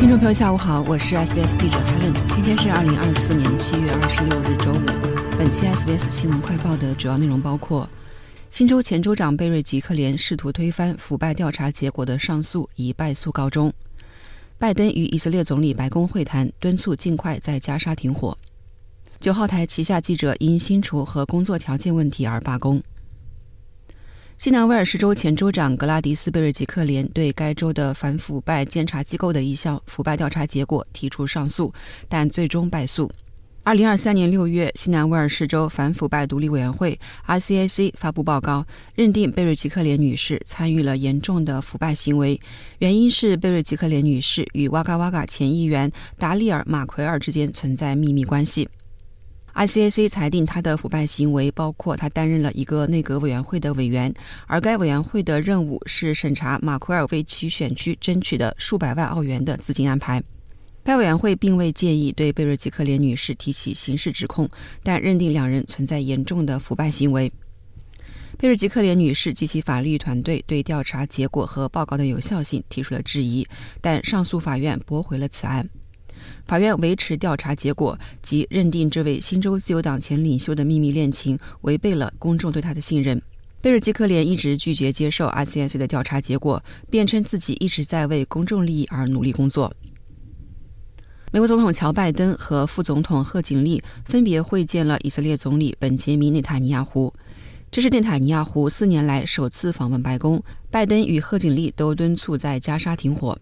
听众朋友，下午好，我是 SBS 记者 Helen。今天是二零二四年七月二十六日周五。本期 SBS 新闻快报的主要内容包括：新州前州长贝瑞吉克连试图推翻腐败调查结果的上诉以败诉告终；拜登与以色列总理白宫会谈，敦促尽快在加沙停火；九号台旗下记者因薪酬和工作条件问题而罢工。西南威尔士州前州长格拉迪斯·贝瑞吉克连对该州的反腐败监察机构的一项腐败调查结果提出上诉，但最终败诉。二零二三年六月，西南威尔士州反腐败独立委员会 r c a c 发布报告，认定贝瑞吉克连女士参与了严重的腐败行为，原因是贝瑞吉克连女士与哇嘎哇嘎前议员达利尔·马奎尔之间存在秘密关系。ICAC 裁定他的腐败行为包括他担任了一个内阁委员会的委员，而该委员会的任务是审查马奎尔为其选区争取的数百万澳元的资金安排。该委员会并未建议对贝瑞吉克莲女士提起刑事指控，但认定两人存在严重的腐败行为。贝瑞吉克莲女士及其法律团队对调查结果和报告的有效性提出了质疑，但上诉法院驳回了此案。法院维持调查结果，即认定这位新州自由党前领袖的秘密恋情违背了公众对他的信任。贝尔基克连一直拒绝接受 ICNC 的调查结果，辩称自己一直在为公众利益而努力工作。美国总统乔拜登和副总统贺锦丽分别会见了以色列总理本杰明内塔尼亚胡，这是内塔尼亚胡四年来首次访问白宫。拜登与贺锦丽都敦促在加沙停火。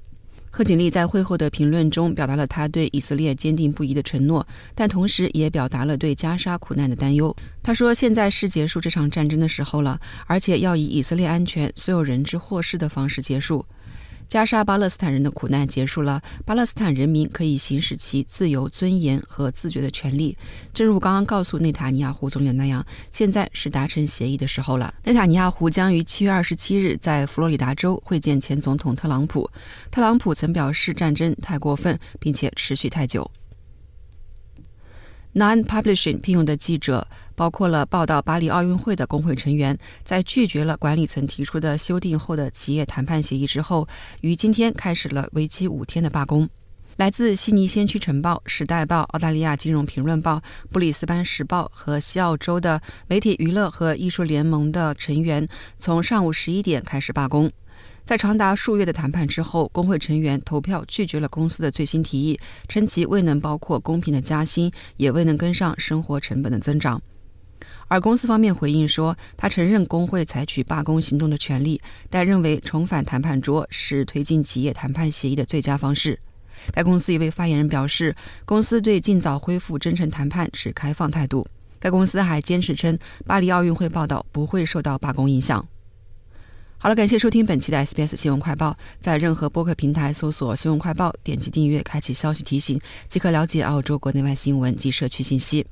贺锦丽在会后的评论中表达了她对以色列坚定不移的承诺，但同时也表达了对加沙苦难的担忧。她说：“现在是结束这场战争的时候了，而且要以以色列安全、所有人质获释的方式结束。”加沙巴勒斯坦人的苦难结束了，巴勒斯坦人民可以行使其自由、尊严和自觉的权利。正如刚刚告诉内塔尼亚胡总理那样，现在是达成协议的时候了。内塔尼亚胡将于七月二十七日在佛罗里达州会见前总统特朗普。特朗普曾表示战争太过分，并且持续太久。Non-publishing 聘用的记者。包括了报道巴黎奥运会的工会成员，在拒绝了管理层提出的修订后的企业谈判协议之后，于今天开始了为期五天的罢工。来自悉尼先驱晨报、时代报、澳大利亚金融评论报、布里斯班时报和西澳洲的媒体、娱乐和艺术联盟的成员，从上午十一点开始罢工。在长达数月的谈判之后，工会成员投票拒绝了公司的最新提议，称其未能包括公平的加薪，也未能跟上生活成本的增长。而公司方面回应说，他承认工会采取罢工行动的权利，但认为重返谈判桌是推进企业谈判协议的最佳方式。该公司一位发言人表示，公司对尽早恢复真诚谈判持开放态度。该公司还坚持称，巴黎奥运会报道不会受到罢工影响。好了，感谢收听本期的 SBS 新闻快报，在任何播客平台搜索“新闻快报”，点击订阅，开启消息提醒，即可了解澳洲国内外新闻及社区信息。